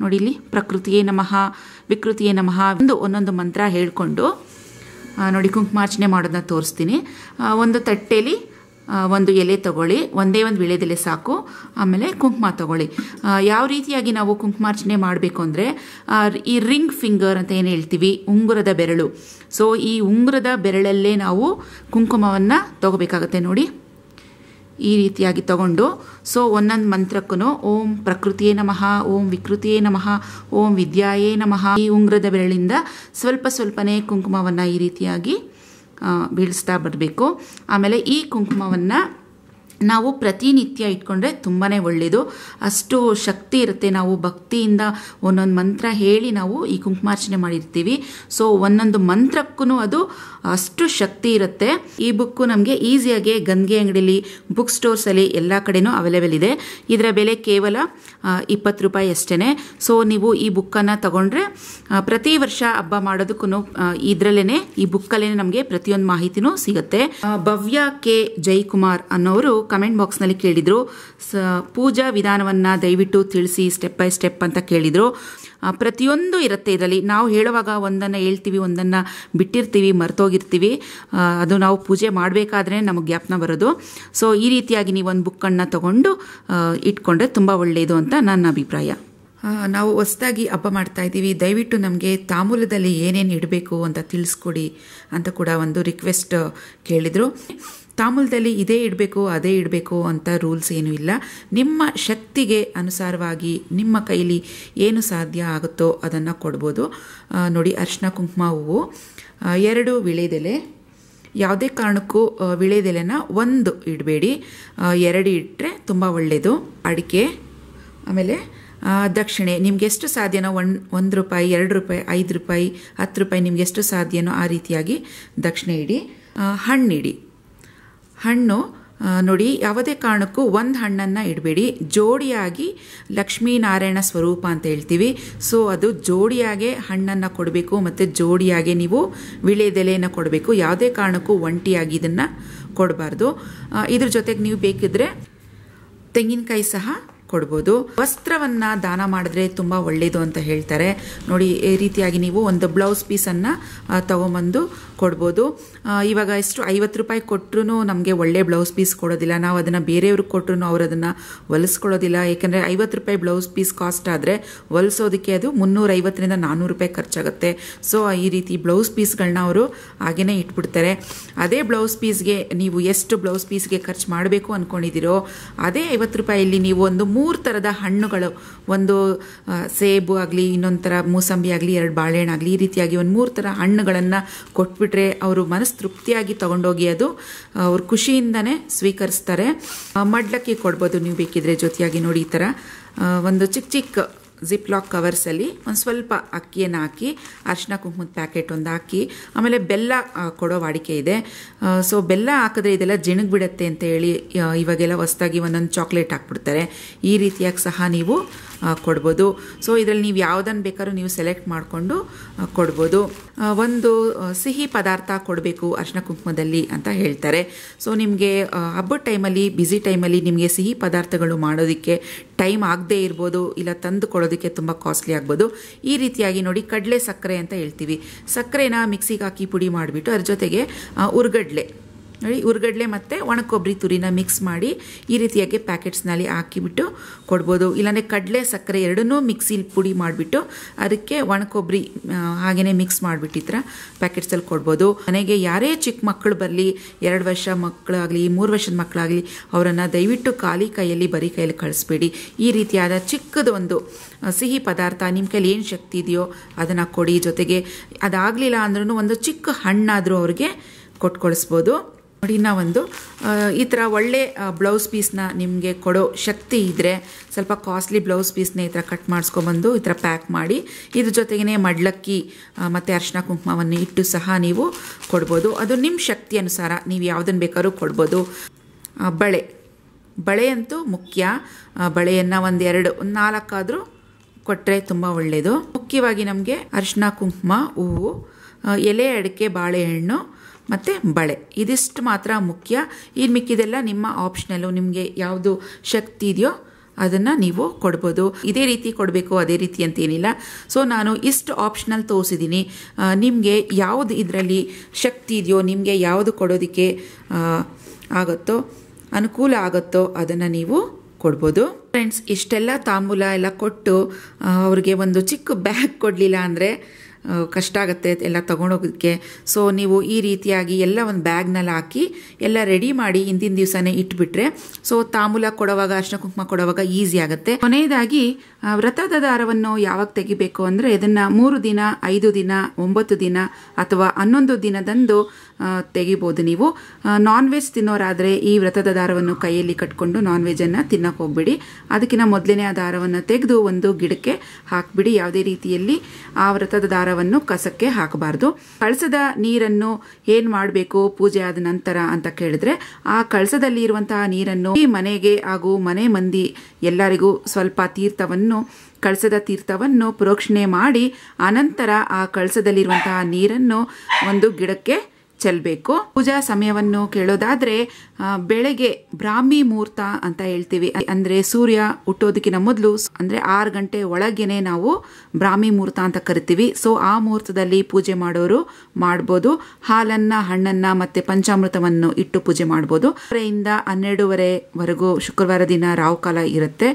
ನೋಡಿ ಇಲ್ಲಿ ಪ್ರಕೃತಿಯೇ ನಮಃ ವಿಕೃತಿಯೇ ನಮಃ ಒಂದು ಒಂದೊಂದು ಮಂತ್ರ ಹೇಳಿಕೊಂಡು ನೋಡಿ ಕುಂಕುಮಾರ್ಚನೆ ಮಾಡೋದನ್ನ ತೋರಿಸ್ತೀನಿ ಒಂದು ತಟ್ಟೆಯಲ್ಲಿ ಒಂದು ಎಲೆ ತಗೊಳ್ಳಿ ಒಂದೇ ಒಂದು ವಿಳೆದೆಲೆ ಸಾಕು ಆಮೇಲೆ ಕುಂಕುಮ ತಗೊಳ್ಳಿ ಯಾವ ರೀತಿಯಾಗಿ ನಾವು ಕುಂಕುಮಾರ್ಚನೆ ಮಾಡಬೇಕು ಅಂದರೆ ಈ ರಿಂಗ್ ಫಿಂಗರ್ ಅಂತ ಏನು ಹೇಳ್ತೀವಿ ಉಂಗುರದ ಬೆರಳು ಸೊ ಈ ಉಂಗುರದ ಬೆರಳಲ್ಲೇ ನಾವು ಕುಂಕುಮವನ್ನು ತಗೋಬೇಕಾಗತ್ತೆ ನೋಡಿ ಈ ರೀತಿಯಾಗಿ ತಗೊಂಡು ಸೊ ಒಂದೊಂದು ಮಂತ್ರಕ್ಕೂ ಓಂ ಪ್ರಕೃತಿಯೇ ನಮಃ ಓಂ ವಿಕೃತಿಯೇ ನಮಃ ಓಂ ವಿದ್ಯಾಯೇ ನಮಃ ಈ ಉಂಗ್ರದ ಬೆರಳಿಂದ ಸ್ವಲ್ಪ ಸ್ವಲ್ಪನೇ ಕುಂಕುಮವನ್ನು ಈ ರೀತಿಯಾಗಿ ಬೀಳಿಸ್ತಾ ಬರಬೇಕು ಆಮೇಲೆ ಈ ಕುಂಕುಮವನ್ನು ನಾವು ಪ್ರತಿನಿತ್ಯ ಇಟ್ಕೊಂಡ್ರೆ ತುಂಬಾ ಒಳ್ಳೆಯದು ಅಷ್ಟು ಶಕ್ತಿ ಇರುತ್ತೆ ನಾವು ಭಕ್ತಿಯಿಂದ ಒಂದೊಂದು ಮಂತ್ರ ಹೇಳಿ ನಾವು ಈ ಕುಂಕುಮಾರ್ಚನೆ ಮಾಡಿರ್ತೀವಿ ಸೊ ಒಂದೊಂದು ಮಂತ್ರಕ್ಕೂ ಅದು ಅಷ್ಟು ಶಕ್ತಿ ಇರುತ್ತೆ ಈ ಬುಕ್ಕು ನಮಗೆ ಈಸಿಯಾಗಿ ಗಂಗೆ ಅಂಗಡಿಲಿ ಬುಕ್ ಸ್ಟೋರ್ಸಲ್ಲಿ ಎಲ್ಲ ಕಡೆನೂ ಅವೈಲೇಬಲ್ ಇದೆ ಇದರ ಬೆಲೆ ಕೇವಲ ಇಪ್ಪತ್ತು ರೂಪಾಯಿ ಅಷ್ಟೇ ಸೊ ನೀವು ಈ ಬುಕ್ಕನ್ನು ತಗೊಂಡ್ರೆ ಪ್ರತಿ ವರ್ಷ ಹಬ್ಬ ಮಾಡೋದಕ್ಕೂ ಇದರಲ್ಲೇ ಈ ಬುಕ್ಕಲ್ಲೇ ನಮಗೆ ಪ್ರತಿಯೊಂದು ಮಾಹಿತಿನೂ ಸಿಗುತ್ತೆ ಭವ್ಯ ಕೆ ಜೈಕುಮಾರ್ ಅನ್ನೋರು ಕಮೆಂಟ್ ಬಾಕ್ಸ್ನಲ್ಲಿ ಕೇಳಿದರು ಸ ಪೂಜಾ ವಿಧಾನವನ್ನು ದಯವಿಟ್ಟು ತಿಳಿಸಿ ಸ್ಟೆಪ್ ಬೈ ಸ್ಟೆಪ್ ಅಂತ ಕೇಳಿದರು ಪ್ರತಿಯೊಂದು ಇರುತ್ತೆ ಇದರಲ್ಲಿ ನಾವು ಹೇಳುವಾಗ ಒಂದನ್ನು ಹೇಳ್ತೀವಿ ಒಂದನ್ನು ಬಿಟ್ಟಿರ್ತೀವಿ ಮರ್ತೋಗಿರ್ತೀವಿ ಅದು ನಾವು ಪೂಜೆ ಮಾಡಬೇಕಾದ್ರೆ ನಮಗೆ ಜ್ಞಾಪನ ಬರೋದು ಸೊ ಈ ರೀತಿಯಾಗಿ ನೀವು ಒಂದು ಬುಕ್ಕನ್ನು ತಗೊಂಡು ಇಟ್ಕೊಂಡ್ರೆ ತುಂಬ ಒಳ್ಳೆಯದು ಅಂತ ನನ್ನ ಅಭಿಪ್ರಾಯ ನಾವು ಹೊಸದಾಗಿ ಹಬ್ಬ ಮಾಡ್ತಾ ಇದ್ದೀವಿ ದಯವಿಟ್ಟು ನಮಗೆ ತಾಮೂಲದಲ್ಲಿ ಏನೇನು ಇಡಬೇಕು ಅಂತ ತಿಳಿಸ್ಕೊಡಿ ಅಂತ ಕೂಡ ಒಂದು ರಿಕ್ವೆಸ್ಟ್ ಕೇಳಿದರು ತಾಮೂಲದಲ್ಲಿ ಇದೇ ಇಡಬೇಕು ಅದೇ ಇಡಬೇಕು ಅಂತ ರೂಲ್ಸ್ ಏನೂ ಇಲ್ಲ ನಿಮ್ಮ ಶಕ್ತಿಗೆ ಅನುಸಾರವಾಗಿ ನಿಮ್ಮ ಕೈಲಿ ಏನು ಸಾಧ್ಯ ಆಗುತ್ತೋ ಅದನ್ನು ಕೊಡ್ಬೋದು ನೋಡಿ ಅರಿಶಿನ ಕುಂಕುಮ ಹೂವು ಎರಡು ವಿಳೆದೆಲೆ ಯಾವುದೇ ಕಾರಣಕ್ಕೂ ವಿಳೆದೆಲೆನ ಒಂದು ಇಡಬೇಡಿ ಎರಡು ಇಟ್ಟರೆ ತುಂಬ ಒಳ್ಳೆಯದು ಅಡಿಕೆ ಆಮೇಲೆ ದಕ್ಷಿಣೆ ನಿಮ್ಗೆ ಎಷ್ಟು ಸಾಧ್ಯನೋ ಒನ್ ಒಂದು ರೂಪಾಯಿ ಎರಡು ರೂಪಾಯಿ ಐದು ರೂಪಾಯಿ ಹತ್ತು ರೂಪಾಯಿ ನಿಮ್ಗೆ ಎಷ್ಟು ಸಾಧ್ಯನೋ ಆ ರೀತಿಯಾಗಿ ದಕ್ಷಿಣೆ ಇಡಿ ಹಣ್ಣಿಡಿ ಹಣ್ಣು ನೋಡಿ ಯಾವುದೇ ಕಾರಣಕ್ಕೂ ಒಂದು ಹಣ್ಣನ್ನು ಇಡಬೇಡಿ ಜೋಡಿಯಾಗಿ ಲಕ್ಷ್ಮೀನಾರಾಯಣ ಸ್ವರೂಪ ಅಂತ ಹೇಳ್ತೀವಿ ಸೊ ಅದು ಜೋಡಿಯಾಗೆ ಹಣ್ಣನ್ನು ಕೊಡಬೇಕು ಮತ್ತು ಜೋಡಿಯಾಗೆ ನೀವು ವಿಳೆದೆಲೆಯನ್ನು ಕೊಡಬೇಕು ಯಾವುದೇ ಕಾರಣಕ್ಕೂ ಒಂಟಿಯಾಗಿ ಇದನ್ನು ಕೊಡಬಾರ್ದು ಇದ್ರ ಜೊತೆಗೆ ನೀವು ಬೇಕಿದ್ರೆ ತೆಂಗಿನಕಾಯಿ ಸಹ ಕೊಡ್ಬೋದು ವಸ್ತ್ರವನ್ನ ದಾನ ಮಾಡಿದ್ರೆ ತುಂಬಾ ಒಳ್ಳೇದು ಅಂತ ಹೇಳ್ತಾರೆ ನೋಡಿ ಈ ರೀತಿಯಾಗಿ ನೀವು ಒಂದು ಬ್ಲೌಸ್ ಅನ್ನ ತಗೊಂಬಂದು ಕೊಡ್ಬೋದು ಇವಾಗ ಎಷ್ಟು ಐವತ್ತು ರೂಪಾಯಿ ಕೊಟ್ಟರು ನಮಗೆ ಒಳ್ಳೆ ಬ್ಲೌಸ್ ಪೀಸ್ ಕೊಡೋದಿಲ್ಲ ನಾವು ಅದನ್ನು ಬೇರೆಯವ್ರಿಗೆ ಕೊಟ್ಟರು ಅವ್ರು ಅದನ್ನು ಹೊಲಿಸ್ಕೊಳ್ಳೋದಿಲ್ಲ ಏಕೆಂದರೆ ಐವತ್ತು ರೂಪಾಯಿ ಬ್ಲೌಸ್ ಪೀಸ್ ಕಾಸ್ಟ್ ಆದರೆ ಹೊಲಿಸೋದಕ್ಕೆ ಅದು ಮುನ್ನೂರೈವತ್ತರಿಂದ ನಾನ್ನೂರು ರೂಪಾಯಿ ಖರ್ಚಾಗುತ್ತೆ ಸೊ ಈ ರೀತಿ ಬ್ಲೌಸ್ ಪೀಸ್ಗಳನ್ನ ಅವರು ಹಾಗೆಯೇ ಇಟ್ಬಿಡ್ತಾರೆ ಅದೇ ಬ್ಲೌಸ್ ಪೀಸ್ಗೆ ನೀವು ಎಷ್ಟು ಬ್ಲೌಸ್ ಪೀಸ್ಗೆ ಖರ್ಚು ಮಾಡಬೇಕು ಅಂದ್ಕೊಂಡಿದ್ದೀರೋ ಅದೇ ಐವತ್ತು ರೂಪಾಯಲ್ಲಿ ನೀವು ಒಂದು ಮೂರು ಥರದ ಹಣ್ಣುಗಳು ಒಂದು ಸೇಬು ಆಗಲಿ ಇನ್ನೊಂದು ಥರ ಮೂಸಂಬಿ ಆಗಲಿ ಎರಡು ಬಾಳೆಹಣ್ಣಾಗಲಿ ಈ ರೀತಿಯಾಗಿ ಒಂದು ಮೂರು ಥರ ಹಣ್ಣುಗಳನ್ನು ಕೊಟ್ಬಿಟ್ಟು ಬಿಟ್ಟರೆ ಅವರು ಮನಸ್ಸು ತೃಪ್ತಿಯಾಗಿ ತಗೊಂಡೋಗಿ ಅದು ಅವ್ರ ಖುಷಿಯಿಂದನೇ ಸ್ವೀಕರಿಸ್ತಾರೆ ಮಡ್ಲಕ್ಕಿ ಕೊಡ್ಬೋದು ನೀವು ಬೇಕಿದ್ರೆ ಜೊತೆಯಾಗಿ ನೋಡಿ ಈ ಥರ ಒಂದು ಚಿಕ್ಕ ಚಿಕ್ಕ ಜಿಪ್ ಲಾಕ್ ಕವರ್ಸಲ್ಲಿ ಒಂದು ಸ್ವಲ್ಪ ಅಕ್ಕಿಯನ್ನು ಹಾಕಿ ಅರಿಶಿನ ಕುಂಕುಮದ ಪ್ಯಾಕೆಟ್ ಒಂದು ಹಾಕಿ ಆಮೇಲೆ ಬೆಲ್ಲ ಕೊಡೋ ವಾಡಿಕೆ ಇದೆ ಸೊ ಬೆಲ್ಲ ಹಾಕಿದ್ರೆ ಇದೆಲ್ಲ ಬಿಡುತ್ತೆ ಅಂತ ಹೇಳಿ ಇವಾಗೆಲ್ಲ ಹೊಸ್ದಾಗಿ ಒಂದೊಂದು ಚಾಕ್ಲೇಟ್ ಹಾಕ್ಬಿಡ್ತಾರೆ ಈ ರೀತಿಯಾಗಿ ಸಹ ನೀವು ಕೊಡ್ಬೋದು ಸೊ ಇದರಲ್ಲಿ ನೀವು ಯಾವುದನ್ನು ಬೇಕಾದ್ರೂ ನೀವು ಸೆಲೆಕ್ಟ್ ಮಾಡಿಕೊಂಡು ಕೊಡ್ಬೋದು ಒಂದು ಸಿಹಿ ಪದಾರ್ಥ ಕೊಡಬೇಕು ಅರ್ಶನ ಕುಂಕುಮದಲ್ಲಿ ಅಂತ ಹೇಳ್ತಾರೆ ಸೊ ನಿಮಗೆ ಹಬ್ಬದ ಟೈಮಲ್ಲಿ ಬ್ಯುಸಿ ಟೈಮಲ್ಲಿ ನಿಮಗೆ ಸಿಹಿ ಪದಾರ್ಥಗಳು ಮಾಡೋದಕ್ಕೆ ಟೈಮ್ ಆಗದೇ ಇರ್ಬೋದು ಇಲ್ಲ ತಂದು ಕೊಡೋದಕ್ಕೆ ತುಂಬ ಕಾಸ್ಟ್ಲಿ ಆಗ್ಬೋದು ಈ ರೀತಿಯಾಗಿ ನೋಡಿ ಕಡಲೆ ಸಕ್ಕರೆ ಅಂತ ಹೇಳ್ತೀವಿ ಸಕ್ಕರೆನ ಮಿಕ್ಸಿಗೆ ಹಾಕಿ ಪುಡಿ ಮಾಡಿಬಿಟ್ಟು ಅದ್ರ ಜೊತೆಗೆ ಉರ್ಗಡ್ಲೆ ನೋಡಿ ಉರ್ಗಡ್ಲೆ ಮತ್ತು ಒಣಕೊಬ್ಬರಿ ತುರಿನ ಮಿಕ್ಸ್ ಮಾಡಿ ಈ ರೀತಿಯಾಗಿ ಪ್ಯಾಕೆಟ್ಸ್ನಲ್ಲಿ ಹಾಕಿಬಿಟ್ಟು ಕೊಡ್ಬೋದು ಇಲ್ಲಾಂದರೆ ಕಡಲೆ ಸಕ್ಕರೆ ಎರಡನ್ನೂ ಮಿಕ್ಸಿಲಿ ಪುಡಿ ಮಾಡಿಬಿಟ್ಟು ಅದಕ್ಕೆ ಒಣಕೊಬ್ಬರಿ ಹಾಗೆಯೇ ಮಿಕ್ಸ್ ಮಾಡಿಬಿಟ್ಟಿದ್ರ ಪ್ಯಾಕೆಟ್ಸಲ್ಲಿ ಕೊಡ್ಬೋದು ಮನೆಗೆ ಯಾರೇ ಚಿಕ್ಕ ಮಕ್ಕಳು ಬರಲಿ ಎರಡು ವರ್ಷ ಮಕ್ಕಳಾಗಲಿ ಮೂರು ವರ್ಷದ ಮಕ್ಕಳಾಗಲಿ ಅವರನ್ನು ದಯವಿಟ್ಟು ಖಾಲಿ ಕೈಯಲ್ಲಿ ಬರೀ ಕೈಯಲ್ಲಿ ಕಳಿಸ್ಬೇಡಿ ಈ ರೀತಿಯಾದ ಚಿಕ್ಕದೊಂದು ಸಿಹಿ ಪದಾರ್ಥ ನಿಮ್ಮ ಕೈಯಲ್ಲಿ ಏನು ಶಕ್ತಿ ಇದೆಯೋ ಅದನ್ನು ಕೊಡಿ ಜೊತೆಗೆ ಅದಾಗಲಿಲ್ಲ ಅಂದ್ರೂ ಒಂದು ಚಿಕ್ಕ ಹಣ್ಣಾದರೂ ಅವ್ರಿಗೆ ಕೊಟ್ಕೊಳಿಸ್ಬೋದು ನೋಡಿ ಒಂದು ಈ ಥರ ಒಳ್ಳೆ ಬ್ಲೌಸ್ ಪೀಸ್ನ ನಿಮಗೆ ಕೊಡೋ ಶಕ್ತಿ ಇದ್ದರೆ ಸ್ವಲ್ಪ ಕಾಸ್ಟ್ಲಿ ಬ್ಲೌಸ್ ಪೀಸ್ನ ಈ ಥರ ಕಟ್ ಮಾಡಿಸ್ಕೊಬಂದು ಈ ಥರ ಪ್ಯಾಕ್ ಮಾಡಿ ಇದ್ರ ಜೊತೆಗೇ ಮಡ್ಲಕ್ಕಿ ಮತ್ತು ಅರ್ಶಿನ ಕುಂಕುಮವನ್ನು ಇಟ್ಟು ಸಹ ನೀವು ಕೊಡ್ಬೋದು ಅದು ನಿಮ್ಮ ಶಕ್ತಿ ಅನುಸಾರ ನೀವು ಯಾವುದನ್ನು ಬೇಕಾದ್ರೂ ಕೊಡ್ಬೋದು ಬಳೆ ಬಳೆ ಅಂತೂ ಮುಖ್ಯ ಬಳೆಯನ್ನು ಒಂದೆರಡು ಒಂದು ನಾಲ್ಕಾದರೂ ಕೊಟ್ಟರೆ ತುಂಬ ಒಳ್ಳೆಯದು ಮುಖ್ಯವಾಗಿ ನಮಗೆ ಅರಿಶಿನ ಕುಂಕುಮ ಹೂವು ಎಲೆ ಅಡಿಕೆ ಬಾಳೆಹಣ್ಣು ಮತ್ತು ಬಳೆ ಇದಿಷ್ಟು ಮಾತ್ರ ಮುಖ್ಯ ಇನ್ನು ಮಿಕ್ಕಿದೆಲ್ಲ ನಿಮ್ಮ ಆಪ್ಷನಲ್ಲು ನಿಮಗೆ ಯಾವುದು ಶಕ್ತಿ ಇದೆಯೋ ಅದನ್ನು ನೀವು ಕೊಡ್ಬೋದು ಇದೇ ರೀತಿ ಕೊಡಬೇಕು ಅದೇ ರೀತಿ ಅಂತೇನಿಲ್ಲ ಸೊ ನಾನು ಇಷ್ಟು ಆಪ್ಷನಲ್ ತೋರಿಸಿದ್ದೀನಿ ನಿಮಗೆ ಯಾವುದು ಇದರಲ್ಲಿ ಶಕ್ತಿ ಇದೆಯೋ ನಿಮಗೆ ಯಾವುದು ಕೊಡೋದಕ್ಕೆ ಆಗುತ್ತೋ ಅನುಕೂಲ ಆಗುತ್ತೋ ಅದನ್ನು ನೀವು ಕೊಡ್ಬೋದು ಫ್ರೆಂಡ್ಸ್ ಇಷ್ಟೆಲ್ಲ ತಾಂಬೂಲ ಎಲ್ಲ ಕೊಟ್ಟು ಅವ್ರಿಗೆ ಒಂದು ಚಿಕ್ಕ ಬ್ಯಾಗ್ ಕೊಡಲಿಲ್ಲ ಅಂದರೆ ಕಷ್ಟ ಆಗುತ್ತೆ ಎಲ್ಲ ತೊಗೊಂಡೋಗೋದಕ್ಕೆ ಸೊ ನೀವು ಈ ರೀತಿಯಾಗಿ ಎಲ್ಲ ಒಂದು ಬ್ಯಾಗ್ನಲ್ಲಿ ಹಾಕಿ ಎಲ್ಲ ರೆಡಿ ಮಾಡಿ ಹಿಂದಿನ ದಿವಸನೇ ಇಟ್ಬಿಟ್ರೆ ಸೊ ತಾಮೂಲ ಕೊಡುವಾಗ ಅರ್ಶನ ಕುಂಕುಮ ಕೊಡೋವಾಗ ಈಸಿ ಆಗುತ್ತೆ ಕೊನೆಯದಾಗಿ ವ್ರತದ ದಾರವನ್ನು ಯಾವಾಗ ತೆಗಿಬೇಕು ಅಂದರೆ ಇದನ್ನು ಮೂರು ದಿನ ಐದು ದಿನ ಒಂಬತ್ತು ದಿನ ಅಥವಾ ಹನ್ನೊಂದು ದಿನದಂದು ತೆಗಿಬೋದು ನೀವು ನಾನ್ ವೆಜ್ ತಿನ್ನೋರಾದರೆ ಈ ವ್ರತದ ದಾರವನ್ನು ಕೈಯಲ್ಲಿ ಕಟ್ಕೊಂಡು ನಾನ್ ವೆಜ್ಜನ್ನು ತಿನ್ನಕ್ಕೆ ಹೋಗ್ಬಿಡಿ ಅದಕ್ಕಿಂತ ಮೊದಲನೇ ಆ ದಾರವನ್ನು ತೆಗೆದು ಒಂದು ಗಿಡಕ್ಕೆ ಹಾಕಿಬಿಡಿ ಯಾವುದೇ ರೀತಿಯಲ್ಲಿ ಆ ವ್ರತದ ದಾರವನ್ನು ಕಸಕ್ಕೆ ಹಾಕಬಾರ್ದು ಕಳಸದ ನೀರನ್ನು ಏನು ಮಾಡಬೇಕು ಪೂಜೆ ಆದ ನಂತರ ಅಂತ ಕೇಳಿದ್ರೆ ಆ ಕಳಸದಲ್ಲಿ ಇರುವಂತಹ ನೀರನ್ನು ಈ ಮನೆಗೆ ಹಾಗೂ ಮನೆ ಮಂದಿ ಎಲ್ಲರಿಗೂ ಸ್ವಲ್ಪ ತೀರ್ಥವನ್ನು ಕಳಸದ ತೀರ್ಥವನ್ನು ಪ್ರೋಕ್ಷಣೆ ಮಾಡಿ ಅನಂತರ ಆ ಕಳಸದಲ್ಲಿರುವಂತಹ ನೀರನ್ನು ಒಂದು ಗಿಡಕ್ಕೆ ಚೆಲ್ಬೇಕು ಪೂಜಾ ಸಮಯವನ್ನು ಕೇಳೋದಾದ್ರೆ ಬೆಳಗ್ಗೆ ಬ್ರಾಹ್ಮಿ ಮುಹೂರ್ತ ಅಂತ ಹೇಳ್ತೀವಿ ಅಂದ್ರೆ ಸೂರ್ಯ ಹುಟ್ಟೋದಕ್ಕಿಂತ ಮೊದಲು ಅಂದ್ರೆ ಆರು ಗಂಟೆ ಒಳಗೇನೆ ನಾವು ಬ್ರಾಹ್ಮಿ ಮುಹೂರ್ತ ಅಂತ ಕರಿತೀವಿ ಸೊ ಆ ಮುಹೂರ್ತದಲ್ಲಿ ಪೂಜೆ ಮಾಡೋರು ಮಾಡ್ಬೋದು ಹಾಲನ್ನ ಹಣ್ಣನ್ನ ಮತ್ತೆ ಪಂಚಾಮೃತವನ್ನು ಇಟ್ಟು ಪೂಜೆ ಮಾಡ್ಬೋದು ಇಂದ ವರೆಗೂ ಶುಕ್ರವಾರ ದಿನ ರಾಹುಕಾಲ ಇರುತ್ತೆ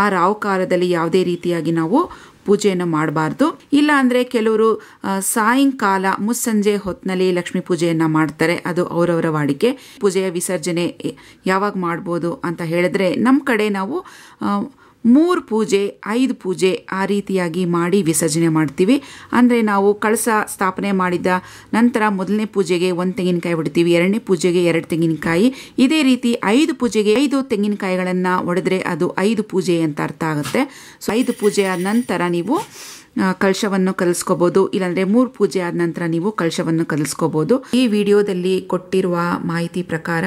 ಆ ರಾಹುಕಾಲದಲ್ಲಿ ಯಾವುದೇ ರೀತಿಯಾಗಿ ನಾವು ಪೂಜೆಯನ್ನು ಮಾಡಬಾರ್ದು ಇಲ್ಲ ಅಂದ್ರೆ ಕೆಲವರು ಸಾಯಂಕಾಲ ಮುಸ್ಸಂಜೆ ಹೊತ್ತಿನಲ್ಲಿ ಲಕ್ಷ್ಮೀ ಪೂಜೆಯನ್ನು ಮಾಡ್ತಾರೆ ಅದು ಅವರವರ ವಾಡಿಕೆ ಪೂಜೆಯ ವಿಸರ್ಜನೆ ಯಾವಾಗ ಮಾಡ್ಬೋದು ಅಂತ ಹೇಳಿದ್ರೆ ನಮ್ಮ ಕಡೆ ನಾವು ಮೂರು ಪೂಜೆ ಐದು ಪೂಜೆ ಆ ರೀತಿಯಾಗಿ ಮಾಡಿ ವಿಸರ್ಜನೆ ಮಾಡ್ತೀವಿ ಅಂದರೆ ನಾವು ಕಳಸ ಸ್ಥಾಪನೆ ಮಾಡಿದ ನಂತರ ಮೊದಲನೇ ಪೂಜೆಗೆ ಒಂದು ತೆಂಗಿನಕಾಯಿ ಹೊಡಿತೀವಿ ಎರಡನೇ ಪೂಜೆಗೆ ಎರಡು ತೆಂಗಿನಕಾಯಿ ಇದೇ ರೀತಿ ಐದು ಪೂಜೆಗೆ ಐದು ತೆಂಗಿನಕಾಯಿಗಳನ್ನು ಒಡೆದ್ರೆ ಅದು ಐದು ಪೂಜೆ ಅಂತ ಅರ್ಥ ಆಗುತ್ತೆ ಸೊ ಐದು ಪೂಜೆ ಆದ ನಂತರ ನೀವು ಕಳಶವನ್ನು ಕಲಿಸ್ಕೋಬಹುದು ಇಲ್ಲಾಂದ್ರೆ ಮೂರು ಪೂಜೆ ಆದ ನಂತರ ನೀವು ಕಳಶವನ್ನು ಕಲಿಸ್ಕೋಬಹುದು ಈ ವಿಡಿಯೋದಲ್ಲಿ ಕೊಟ್ಟಿರುವ ಮಾಹಿತಿ ಪ್ರಕಾರ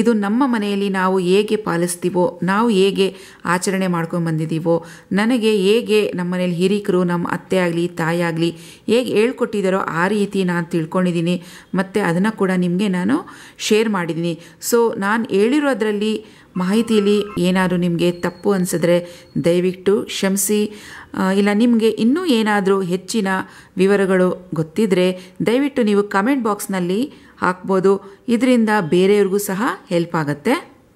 ಇದು ನಮ್ಮ ಮನೆಯಲ್ಲಿ ನಾವು ಹೇಗೆ ಪಾಲಿಸ್ತೀವೋ ನಾವು ಹೇಗೆ ಆಚರಣೆ ಮಾಡ್ಕೊಂಡು ಬಂದಿದ್ದೀವೋ ನನಗೆ ಹೇಗೆ ನಮ್ಮ ಮನೇಲಿ ಹಿರಿಕರು ನಮ್ಮ ಅತ್ತೆ ಆಗಲಿ ತಾಯಿ ಆಗಲಿ ಹೇಗೆ ಹೇಳ್ಕೊಟ್ಟಿದ್ದಾರೋ ಆ ರೀತಿ ನಾನು ತಿಳ್ಕೊಂಡಿದ್ದೀನಿ ಮತ್ತು ಅದನ್ನು ಕೂಡ ನಿಮಗೆ ನಾನು ಶೇರ್ ಮಾಡಿದ್ದೀನಿ ಸೊ ನಾನು ಹೇಳಿರೋದರಲ್ಲಿ ಮಾಹಿತಿಯಲ್ಲಿ ಏನಾದರೂ ನಿಮಗೆ ತಪ್ಪು ಅನಿಸಿದ್ರೆ ದಯವಿಟ್ಟು ಕ್ಷಮಿಸಿ ಇಲ್ಲ ನಿಮಗೆ ಇನ್ನೂ ಏನಾದರೂ ಹೆಚ್ಚಿನ ವಿವರಗಳು ಗೊತ್ತಿದ್ದರೆ ದಯವಿಟ್ಟು ನೀವು ಕಮೆಂಟ್ ಬಾಕ್ಸ್ನಲ್ಲಿ ಹಾಕ್ಬೋದು ಇದರಿಂದ ಬೇರೆಯವ್ರಿಗೂ ಸಹ ಹೆಲ್ಪ್ ಆಗುತ್ತೆ